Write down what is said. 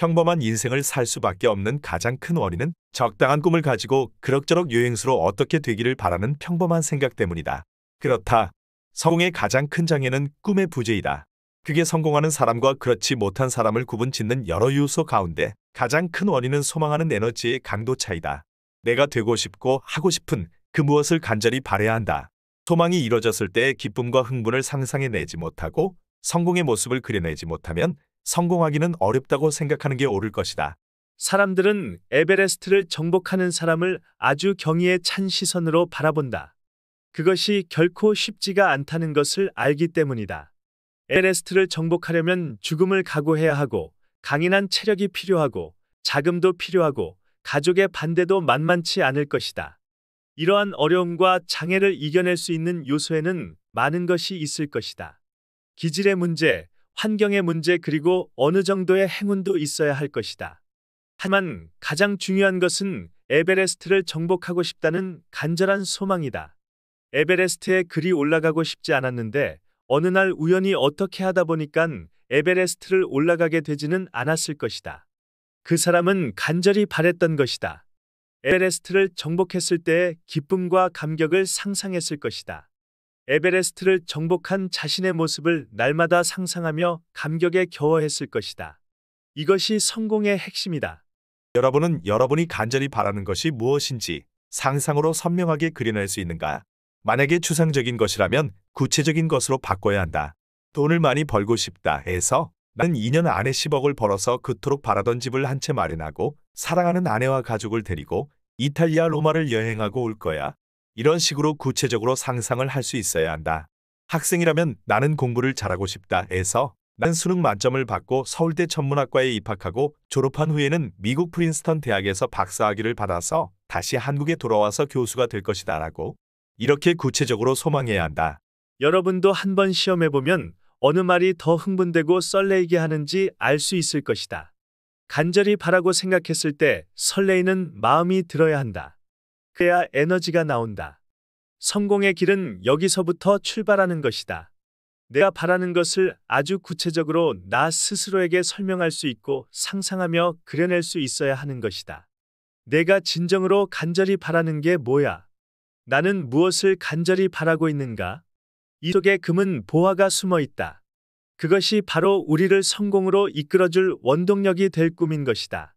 평범한 인생을 살 수밖에 없는 가장 큰 원인은 적당한 꿈을 가지고 그럭저럭 여행수로 어떻게 되기를 바라는 평범한 생각 때문이다. 그렇다. 성공의 가장 큰 장애는 꿈의 부재이다. 그게 성공하는 사람과 그렇지 못한 사람을 구분짓는 여러 요소 가운데 가장 큰 원인은 소망하는 에너지의 강도 차이다. 내가 되고 싶고 하고 싶은 그 무엇을 간절히 바래야 한다. 소망이 이뤄졌을 때 기쁨과 흥분을 상상해내지 못하고 성공의 모습을 그려내지 못하면 성공하기는 어렵다고 생각하는 게 옳을 것이다. 사람들은 에베레스트를 정복하는 사람을 아주 경의에 찬 시선으로 바라본다. 그것이 결코 쉽지가 않다는 것을 알기 때문이다. 에베레스트를 정복하려면 죽음을 각오해야 하고 강인한 체력이 필요하고 자금도 필요하고 가족의 반대도 만만치 않을 것이다. 이러한 어려움과 장애를 이겨낼 수 있는 요소에는 많은 것이 있을 것이다. 기질의 문제, 환경의 문제 그리고 어느 정도의 행운도 있어야 할 것이다. 하지만 가장 중요한 것은 에베레스트를 정복하고 싶다는 간절한 소망이다. 에베레스트에 그리 올라가고 싶지 않았는데 어느 날 우연히 어떻게 하다 보니깐 에베레스트를 올라가게 되지는 않았을 것이다. 그 사람은 간절히 바랬던 것이다. 에베레스트를 정복했을 때의 기쁨과 감격을 상상했을 것이다. 에베레스트를 정복한 자신의 모습을 날마다 상상하며 감격에 겨워했을 것이다. 이것이 성공의 핵심이다. 여러분은 여러분이 간절히 바라는 것이 무엇인지 상상으로 선명하게 그려낼 수 있는가? 만약에 추상적인 것이라면 구체적인 것으로 바꿔야 한다. 돈을 많이 벌고 싶다 해서 나는 2년 안에 10억을 벌어서 그토록 바라던 집을 한 채 마련하고 사랑하는 아내와 가족을 데리고 이탈리아 로마를 여행하고 올 거야. 이런 식으로 구체적으로 상상을 할 수 있어야 한다. 학생이라면 나는 공부를 잘하고 싶다에서 난 수능 만점을 받고 서울대 천문학과에 입학하고 졸업한 후에는 미국 프린스턴 대학에서 박사학위를 받아서 다시 한국에 돌아와서 교수가 될 것이다 라고 이렇게 구체적으로 소망해야 한다. 여러분도 한 번 시험해보면 어느 말이 더 흥분되고 썰레이게 하는지 알 수 있을 것이다. 간절히 바라고 생각했을 때 설레이는 마음이 들어야 한다. 해야 에너지가 나온다. 성공의 길은 여기서부터 출발하는 것이다. 내가 바라는 것을 아주 구체적으로 나 스스로에게 설명할 수 있고 상상하며 그려낼 수 있어야 하는 것이다. 내가 진정으로 간절히 바라는 게 뭐야? 나는 무엇을 간절히 바라고 있는가? 이 속에 금은 보화가 숨어 있다. 그것이 바로 우리를 성공으로 이끌어줄 원동력이 될 꿈인 것이다.